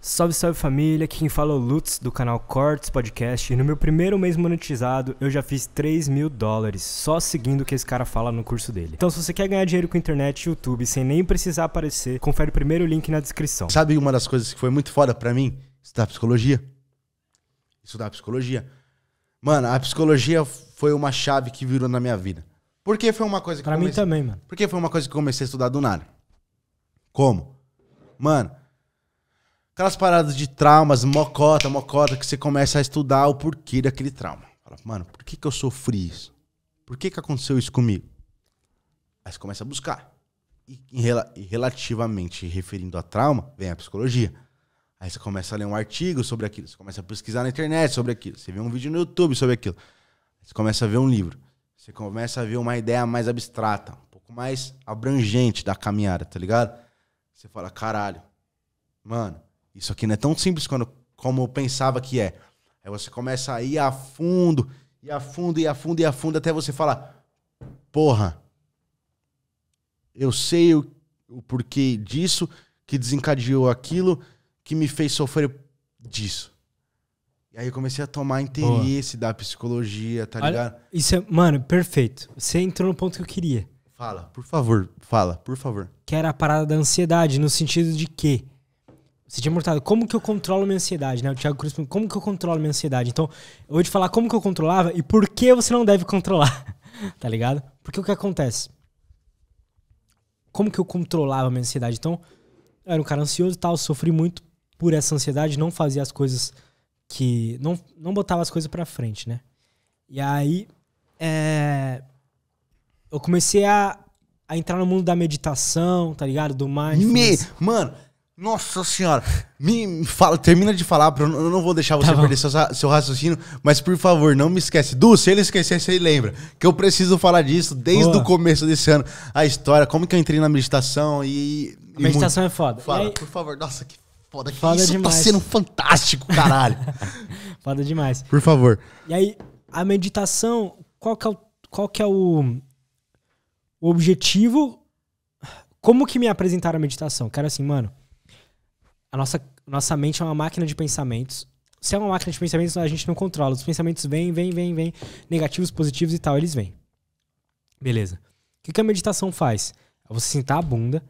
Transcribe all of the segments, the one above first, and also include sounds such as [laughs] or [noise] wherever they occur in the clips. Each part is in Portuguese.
Salve, salve família, aqui quem fala é o Lutz do canal Cortes Podcast e no meu primeiro mês monetizado eu já fiz 3 mil dólares só seguindo o que esse cara fala no curso dele. Então se você quer ganhar dinheiro com internet e YouTube sem nem precisar aparecer, confere o primeiro link na descrição. Sabe uma das coisas que foi muito foda pra mim? Estudar psicologia. Estudar psicologia. Mano, a psicologia foi uma chave que virou na minha vida. Porque foi uma coisa que... Pra comecei... mim também, mano. Porque foi uma coisa que comecei a estudar do nada. Como? Mano Aquelas paradas de traumas, mocota, mocota, que você começa a estudar o porquê daquele trauma. Fala, mano, por que, que eu sofri isso? Por que, que aconteceu isso comigo? Aí você começa a buscar. E, e relativamente referindo a trauma, vem a psicologia. Aí você começa a ler um artigo sobre aquilo, você começa a pesquisar na internet sobre aquilo, você vê um vídeo no YouTube sobre aquilo, você começa a ver um livro, você começa a ver uma ideia mais abstrata, um pouco mais abrangente da caminhada, tá ligado? Você fala, caralho, mano, isso aqui não é tão simples quando, como eu pensava que é. Aí você começa a ir a fundo, e a fundo, e a fundo, e a fundo, até você falar: porra, eu sei o, o porquê disso, que desencadeou aquilo, que me fez sofrer disso. E aí eu comecei a tomar interesse Boa. da psicologia, tá Olha, ligado? Isso é, mano, perfeito. Você entrou no ponto que eu queria. Fala, por favor, fala, por favor. Que era a parada da ansiedade, no sentido de que você tinha perguntado como que eu controlo minha ansiedade, né? O Thiago Cruz perguntou como que eu controlo minha ansiedade. Então, eu vou te falar como que eu controlava e por que você não deve controlar, [laughs] tá ligado? Porque o que acontece? Como que eu controlava minha ansiedade? Então, eu era um cara ansioso e tal, sofri muito por essa ansiedade, não fazia as coisas que... Não, não botava as coisas pra frente, né? E aí, é, eu comecei a, a entrar no mundo da meditação, tá ligado? Do mais Me... Mano nossa senhora, me fala, termina de falar, eu não vou deixar você tá perder seu, seu, raciocínio, mas por favor, não me esquece. Du, se ele esquecer, você lembra que eu preciso falar disso desde Boa. o começo desse ano. A história, como que eu entrei na meditação e. A meditação e é foda. Fala, aí... por favor, nossa, que foda que foda isso tá demais. tá sendo fantástico, caralho. [laughs] foda demais. Por favor. E aí, a meditação, qual que é o, qual que é o, o objetivo? Como que me apresentaram a meditação? Cara, assim, mano a nossa, nossa mente é uma máquina de pensamentos. Se é uma máquina de pensamentos, a gente não controla. Os pensamentos vêm, vêm, vêm, vêm. Negativos, positivos e tal, eles vêm. Beleza. O que a meditação faz? É você sentar a bunda,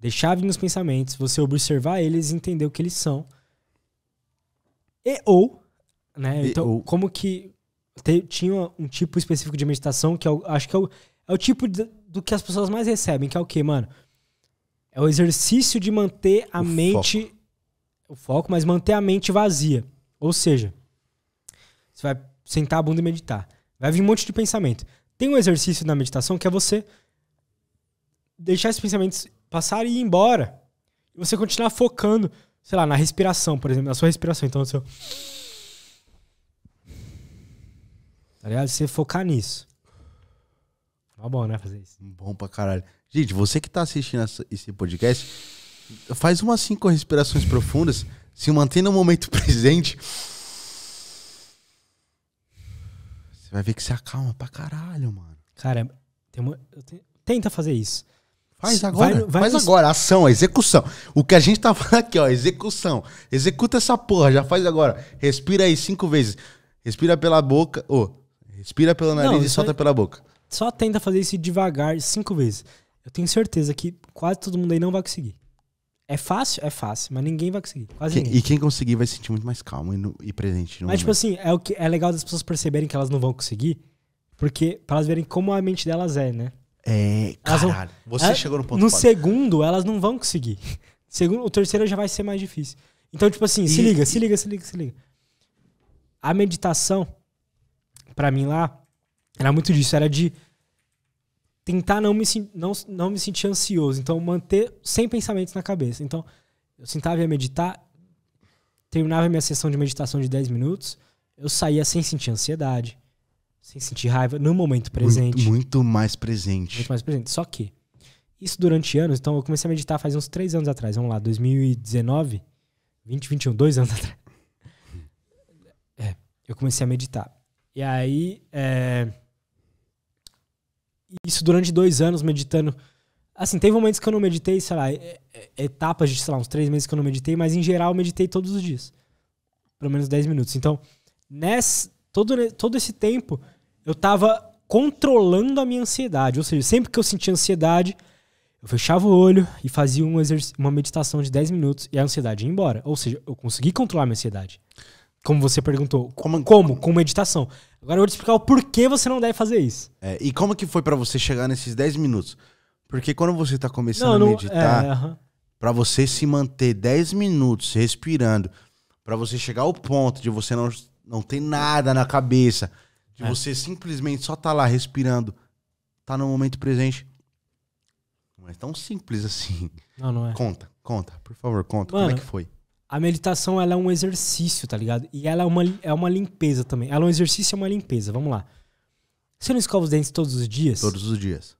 deixar vir os pensamentos, você observar eles e entender o que eles são. E ou, né? E, então, ou. como que. Te, tinha um tipo específico de meditação que eu é acho que é o, é o tipo de, do que as pessoas mais recebem, que é o quê, mano? É o exercício de manter a o mente foco o foco, mas manter a mente vazia. Ou seja, você vai sentar a bunda e meditar. Vai vir um monte de pensamento. Tem um exercício na meditação que é você deixar esses pensamentos passarem e ir embora. E você continuar focando, sei lá, na respiração, por exemplo, na sua respiração. Então, seu. Tá ligado? Você focar nisso. Tá bom, né? Fazer isso. Bom pra caralho. Gente, você que tá assistindo esse podcast, Faz umas cinco respirações profundas, se mantém no momento [laughs] presente. Você vai ver que você acalma pra caralho, mano. Cara, uma... tenta fazer isso. Faz agora. Vai, vai faz no... agora. Ação, execução. O que a gente tá [laughs] falando aqui, ó, execução. Executa essa porra, já faz agora. Respira aí cinco vezes. Respira pela boca. Ô, oh, respira pelo nariz Não, e solta pela boca. Só tenta fazer isso devagar cinco vezes. Eu tenho certeza que quase todo mundo aí não vai conseguir. É fácil? É fácil, mas ninguém vai conseguir. Quase quem, ninguém. E quem conseguir vai se sentir muito mais calmo e, no, e presente. mas, tipo momento. tipo assim, é, o que, é legal das pessoas perceberem que elas não vão conseguir, porque pra elas verem como a mente delas é, né? É, caralho. Vão, você é, chegou no ponto No segundo, elas não vão conseguir. [laughs] Segundo, o terceiro já vai ser mais difícil. Então, tipo assim, e, se liga, e... se liga, se liga, se liga. A meditação, para mim lá, era muito disso. Era de tentar não me, não, não me sentir ansioso. Então, manter sem pensamentos na cabeça. Então, eu sentava e ia meditar, terminava a minha sessão de meditação de 10 minutos, eu saía sem sentir ansiedade, sem sentir raiva, no momento presente. Muito, muito mais presente. Muito mais presente. Só que, isso durante anos, então eu comecei a meditar faz uns 3 anos atrás, vamos lá, 2019, 20, 21, 2 anos [laughs] atrás. É, eu comecei a meditar. E aí, é, isso durante dois anos meditando. Assim, teve momentos que eu não meditei, sei lá, é, é, etapas de, sei lá, uns três meses que eu não meditei, mas em geral eu meditei todos os dias. Pelo menos dez minutos. Então, nesse todo, né, todo esse tempo, eu tava controlando a minha ansiedade. Ou seja, sempre que eu sentia ansiedade, eu fechava o olho e fazia um uma meditação de 10 minutos e a ansiedade ia embora. Ou seja, eu consegui controlar a minha ansiedade. Como você perguntou. Como? Como? Com meditação. Agora eu vou te explicar o porquê você não deve fazer isso. É, e como que foi para você chegar nesses 10 minutos? Porque quando você tá começando não, a meditar, é, para você se manter 10 minutos respirando, para você chegar ao ponto de você não, não ter nada na cabeça, de é. você simplesmente só tá lá respirando, tá no momento presente. Não é tão simples assim. Não, não é. Conta, conta, por favor, conta. Mano, como é que foi? a meditação ela é um exercício, tá ligado? E ela é uma, é uma limpeza também. Ela é um exercício e é uma limpeza. Vamos lá. Você não escova os dentes todos os dias? Todos os dias.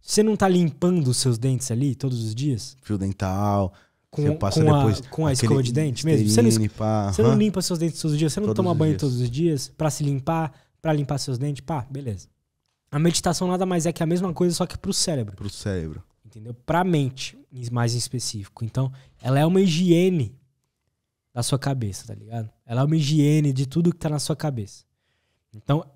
Você não tá limpando os seus dentes ali todos os dias? Fio dental. Com, você passa com depois a, com a escova de dente mesmo? Você não, limpa você não limpa seus dentes todos os dias? Você não toma banho dias. todos os dias para se limpar, para limpar seus dentes? Pá, beleza. A meditação nada mais é que a mesma coisa, só que pro cérebro. Pro cérebro. Entendeu? Pra mente, mais em específico. Então, ela é uma higiene da sua cabeça, tá ligado? Ela é uma higiene de tudo que tá na sua cabeça. Então,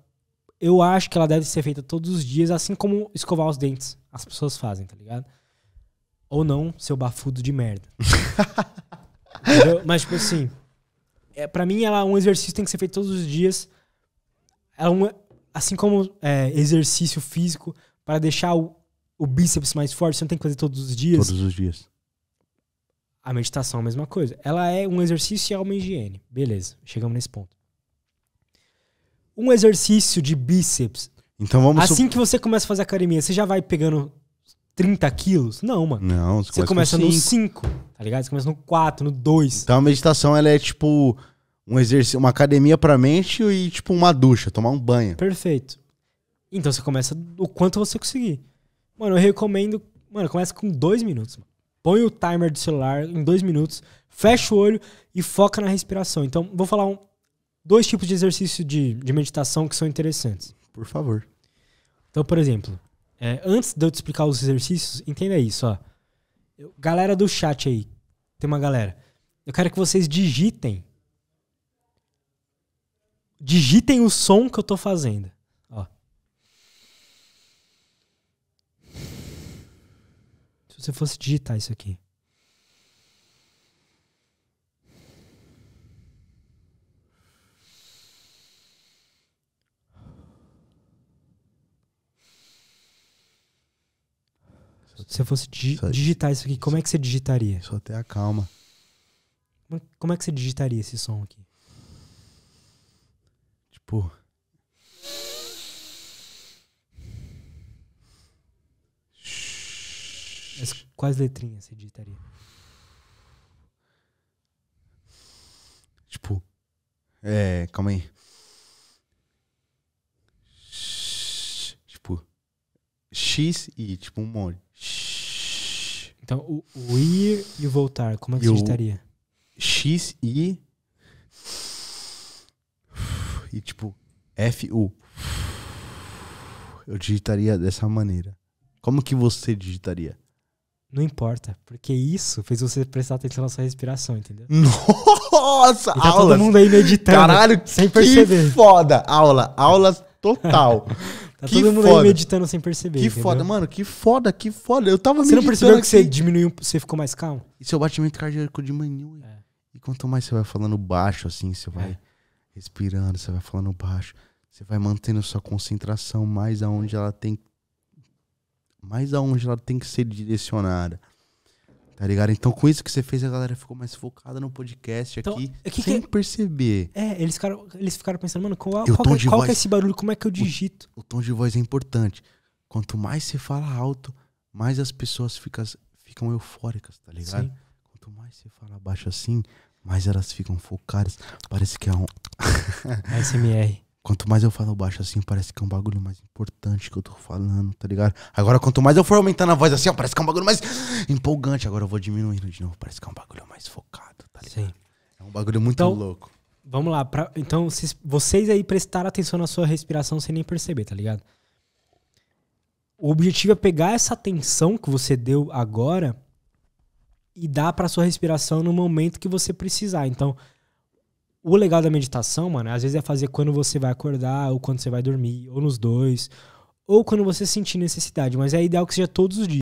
eu acho que ela deve ser feita todos os dias, assim como escovar os dentes. As pessoas fazem, tá ligado? Ou não, seu bafudo de merda. [laughs] Mas, tipo assim, é, para mim, ela um exercício tem que ser feito todos os dias. Ela é um, assim como é, exercício físico, para deixar o, o bíceps mais forte, você não tem que fazer todos os dias. Todos os dias. A meditação é a mesma coisa. Ela é um exercício e é uma higiene. Beleza, chegamos nesse ponto. Um exercício de bíceps. Então vamos. Assim que você começa a fazer academia, você já vai pegando 30 quilos? Não, mano. Não, você, você começa, começa no 5, tá ligado? Você começa no 4, no 2. Então a meditação ela é tipo um exercício, uma academia pra mente e tipo uma ducha, tomar um banho. Perfeito. Então você começa o quanto você conseguir. Mano, eu recomendo. Mano, começa com dois minutos, mano. Põe o timer do celular em dois minutos, fecha o olho e foca na respiração. Então, vou falar um, dois tipos de exercício de, de meditação que são interessantes. Por favor. Então, por exemplo, é, antes de eu te explicar os exercícios, entenda isso, ó. Eu, galera do chat aí, tem uma galera. Eu quero que vocês digitem. Digitem o som que eu tô fazendo. Se você fosse digitar isso aqui. Se eu fosse di Só digitar isso aqui, como é que você digitaria? Só ter a calma. Como é, é que você digitaria esse som aqui? Tipo. quais letrinhas você digitaria? Tipo. É. Calma aí. Tipo. X e tipo um monte. Então, o, o ir e o voltar, como é que você digitaria? X, I. E tipo, F, U. Eu digitaria dessa maneira. Como que você digitaria? Não importa, porque isso fez você prestar atenção na sua respiração, entendeu? [laughs] Nossa, tá aulas. todo mundo aí meditando. Caralho, sem perceber. que foda. Aula, aula total. [laughs] tá que todo mundo foda. aí meditando sem perceber. Que entendeu? foda, mano, que foda, que foda. Eu tava Você não percebeu que aqui. você diminuiu, você ficou mais calmo? E seu batimento cardíaco diminuiu. É. E quanto mais você vai falando baixo, assim, você é. vai é. respirando, você vai falando baixo, você vai mantendo sua concentração mais aonde ela tem que mais aonde ela tem que ser direcionada. Tá ligado? Então, com isso que você fez, a galera ficou mais focada no podcast então, aqui, que sem que... É- perceber. É, eles ficaram, eles ficaram pensando, mano, qual, qual, é, qual, qual é voz, é esse barulho? Como é que eu digito? O, o, tom de voz é importante. Quanto mais você fala alto, mais as pessoas ficam, ficam eufóricas, tá ligado? Sim. Quanto mais você fala baixo assim, mais elas ficam focadas. Parece que é um. SMR. [laughs] Quanto mais eu falo baixo assim, parece que é um bagulho mais importante que eu tô falando, tá ligado? Agora, quanto mais eu for aumentando a voz assim, ó, parece que é um bagulho mais empolgante. Agora eu vou diminuindo de novo, parece que é um bagulho mais focado, tá ligado? Sim. É um bagulho muito então, louco. Vamos lá, pra, então vocês aí prestaram atenção na sua respiração sem nem perceber, tá ligado? O objetivo é pegar essa atenção que você deu agora e dar para sua respiração no momento que você precisar. Então, o legal da meditação, mano, às vezes é fazer quando você vai acordar, ou quando você vai dormir, ou nos dois, ou quando você sentir necessidade. Mas é ideal que seja todos os dias.